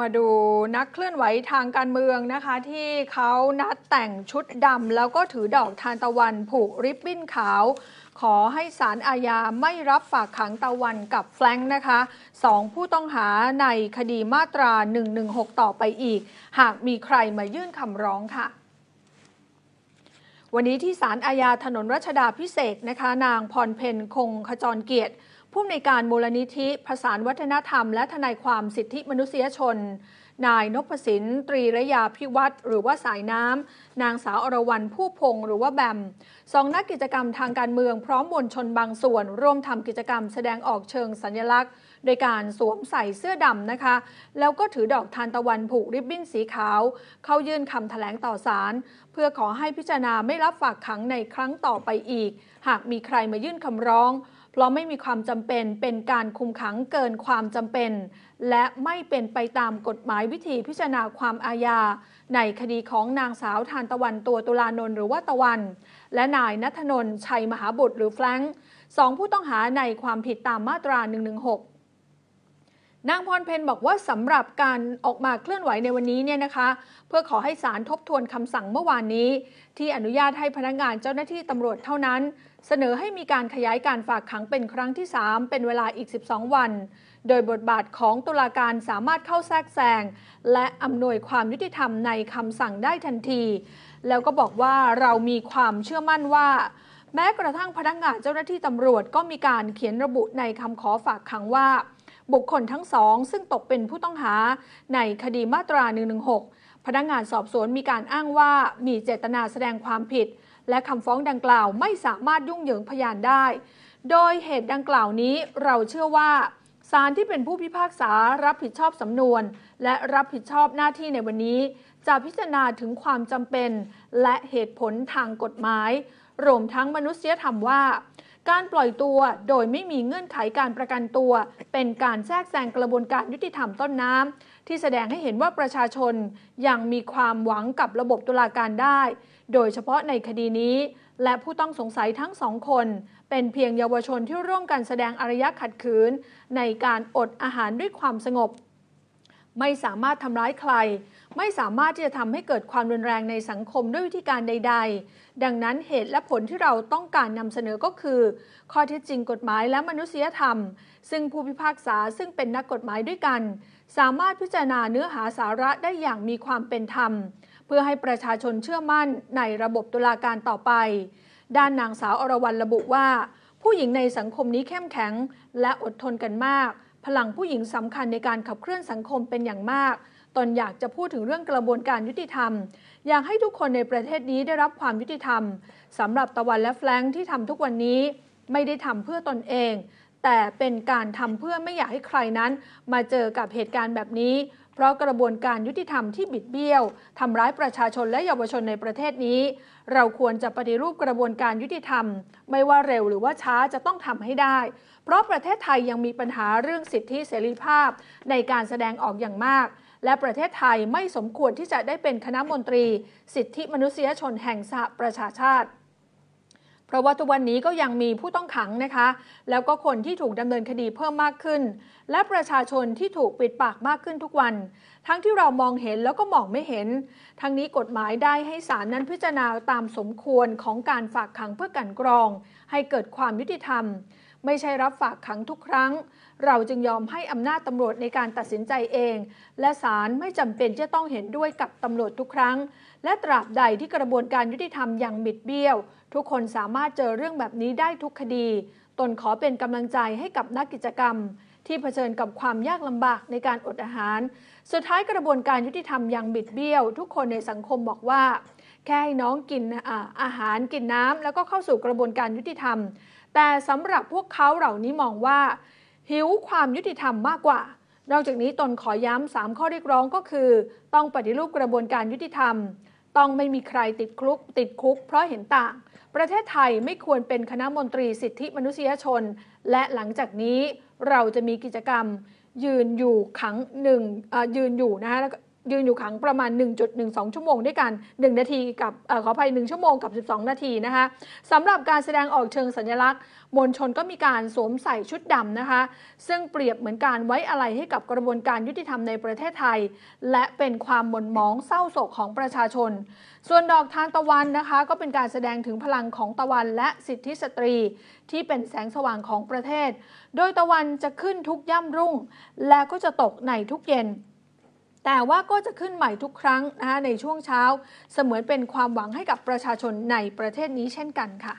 มาดูนักเคลื่อนไหวทางการเมืองนะคะที่เขานัดแต่งชุดดำแล้วก็ถือดอกทานตะวันผูกริบบิ้นขาว ขอให้ศาลอาญาไม่รับฝากขังตะวันกับแฟงนะคะสองผู้ต้องหาในคดีมาตรา 116 ต่อไปอีก หากมีใครมายื่นคำร้องค่ะ วันนี้ที่ศาลอาญาถนนรัชดาพิเศษนะคะ นางพรเพนคงขจรเกียรติผู้ในการมูลนิธิภาษสานวัฒนธรรมและทนายความสิทธิมนุษยชน นายนพสินตรีระยาพิวัตรหรือว่าสายน้ำ นางสาวอรวรันผู้พงหรือว่าแบมสองนักกิจกรรมทางการเมืองพร้อมมวลชนบางส่วน ร่วมทำกิจกรรมแสดงออกเชิงสัญลักษณ์โดยการสวมใส่เสื้อดำนะคะ แล้วก็ถือดอกทานตะวันผูกริบบิ้นสีขาว เข้ายื่นคำถแถลงต่อศาลเพื่อขอให้พิจารณาไม่รับฝากขังในครั้งต่อไปอีก หากมีใครมายื่นคำร้องเพราะไม่มีความจำเป็นเป็นการคุมขังเกินความจำเป็น และไม่เป็นไปตามกฎหมายวิธีพิจารณาความอาญาในคดีของนางสาวทานตะวันตัวตุลานนหรือว่าตะวัน และนายนัทนนชัยมหาบุตรหรือแฟรงค์สองผู้ต้องหาในความผิดตามมาตรา 116นางพรเพนบอกว่าสำหรับการออกมาเคลื่อนไหวในวันนี้เนี่ยนะคะ เพื่อขอให้ศาลทบทวนคำสั่งเมื่อวานนี้ ที่อนุญาตให้พนักงานเจ้าหน้าที่ตำรวจเท่านั้น เสนอให้มีการขยายการฝากขังเป็นครั้งที่ 3เป็นเวลาอีก12 วัน โดยบทบาทของตุลาการสามารถเข้าแทรกแซง และอำนวยความยุติธรรมในคำสั่งได้ทันที แล้วก็บอกว่าเรามีความเชื่อมั่นว่า แม้กระทั่งพนักงานเจ้าหน้าที่ตำรวจก็มีการเขียนระบุในคำขอฝากขังว่าบุคคลทั้งสองซึ่งตกเป็นผู้ต้องหาในคดีมาตรา 116 พนักงานสอบสวนมีการอ้างว่ามีเจตนาแสดงความผิด และคำฟ้องดังกล่าวไม่สามารถยุ่งเหยิงพยานได้ โดยเหตุดังกล่าวนี้เราเชื่อว่า ศาลที่เป็นผู้พิพากษารับผิดชอบสำนวน และรับผิดชอบหน้าที่ในวันนี้ จะพิจารณาถึงความจำเป็น และเหตุผลทางกฎหมายรวมทั้งมนุษยธรรมว่าการปล่อยตัวโดยไม่มีเงื่อนไขการประกันตัว เป็นการแทรกแซงกระบวนการยุติธรรมต้นน้ำ ที่แสดงให้เห็นว่าประชาชนยังมีความหวังกับระบบตุลาการได้ โดยเฉพาะในคดีนี้และผู้ต้องสงสัยทั้งสองคน เป็นเพียงเยาวชนที่ร่วมกันแสดงอารยะขัดขืนในการอดอาหารด้วยความสงบไม่สามารถทำร้ายใคร ไม่สามารถที่จะทำให้เกิดความรุนแรงในสังคมด้วยวิธีการใดๆ ดังนั้นเหตุและผลที่เราต้องการนำเสนอก็คือ ข้อเท็จจริงกฎหมายและมนุษยธรรม ซึ่งผู้พิพากษาซึ่งเป็นนักกฎหมายด้วยกัน สามารถพิจารณาเนื้อหาสาระได้อย่างมีความเป็นธรรม เพื่อให้ประชาชนเชื่อมั่นในระบบตุลาการต่อไป ด้านนางสาวอรวรรณระบุว่า ผู้หญิงในสังคมนี้เข้มแข็งและอดทนกันมากพลังผู้หญิงสำคัญในการขับเคลื่อนสังคมเป็นอย่างมาก ตนอยากจะพูดถึงเรื่องกระบวนการยุติธรรม อยากให้ทุกคนในประเทศนี้ได้รับความยุติธรรม สำหรับตะวันและแฟลงที่ทำทุกวันนี้ไม่ได้ทำเพื่อตนเองแต่เป็นการทำเพื่อไม่อยากให้ใครนั้นมาเจอกับเหตุการณ์แบบนี้ เพราะกระบวนการยุติธรรมที่บิดเบี้ยวทำร้ายประชาชนและเยาวชนในประเทศนี้ เราควรจะปฏิรูปกระบวนการยุติธรรม ไม่ว่าเร็วหรือว่าช้าจะต้องทำให้ได้ เพราะประเทศไทยยังมีปัญหาเรื่องสิทธิเสรีภาพในการแสดงออกอย่างมาก และประเทศไทยไม่สมควรที่จะได้เป็นคณะมนตรี สิทธิมนุษยชนแห่งสหประชาชาติเพราะว่าทุกวันนี้ก็ยังมีผู้ต้องขังนะคะ แล้วก็คนที่ถูกดำเนินคดีเพิ่มมากขึ้น และประชาชนที่ถูกปิดปากมากขึ้นทุกวัน ทั้งที่เรามองเห็นแล้วก็มองไม่เห็น ทั้งนี้กฎหมายได้ให้ศาลนั้นพิจารณาตามสมควรของการฝากขังเพื่อกันกรอง ให้เกิดความยุติธรรมไม่ใช่รับฝากขังทุกครั้ง เราจึงยอมให้อำนาจตำรวจในการตัดสินใจเอง และศาลไม่จำเป็นจะต้องเห็นด้วยกับตำรวจทุกครั้ง และตราบใดที่กระบวนการยุติธรรมยังบิดเบี้ยว ทุกคนสามารถเจอเรื่องแบบนี้ได้ทุกคดี ตนขอเป็นกำลังใจให้กับนักกิจกรรม ที่เผชิญกับความยากลำบากในการอดอาหาร สุดท้ายกระบวนการยุติธรรมยังบิดเบี้ยว ทุกคนในสังคมบอกว่าแค่ให้น้องกินอาหารกินน้ำแล้วก็เข้าสู่กระบวนการยุติธรรม แต่สำหรับพวกเขาเหล่านี้มองว่า หิวความยุติธรรมมากกว่า นอกจากนี้ตนขอย้ำสามข้อเรียกร้องก็คือ ต้องปฏิรูปกระบวนการยุติธรรม ต้องไม่มีใครติดคุกติดคุกเพราะเห็นต่าง ประเทศไทยไม่ควรเป็นคณะมนตรีสิทธิมนุษยชน และหลังจากนี้เราจะมีกิจกรรมยืนอยู่ขังหนึ่งยืนอยู่นะฮะยืนอยู่ขังประมาณ 1.12 ชั่วโมงด้วยกัน 1 นาทีกับอขออภัย 1 ชั่วโมงกับ 12 นาทีนะคะสำหรับการแสดงออกเชิงสัญลักษณ์มวลชนก็มีการสวมใส่ชุดดำนะคะ ซึ่งเปรียบเหมือนการไว้อะไรให้กับกระบวนการยุติธรรมในประเทศไทย และเป็นความหม่นหมองเศร้าโศกของประชาชน ส่วนดอกทานตะวันนะคะ ก็เป็นการแสดงถึงพลังของตะวันและสิทธิสตรีที่เป็นแสงสว่างของประเทศ โดยตะวันจะขึ้นทุกย่ำรุ่ง และก็จะตกในทุกเย็นแต่ว่าก็จะขึ้นใหม่ทุกครั้งนะคะในช่วงเช้า เสมือนเป็นความหวังให้กับประชาชนในประเทศนี้เช่นกันค่ะ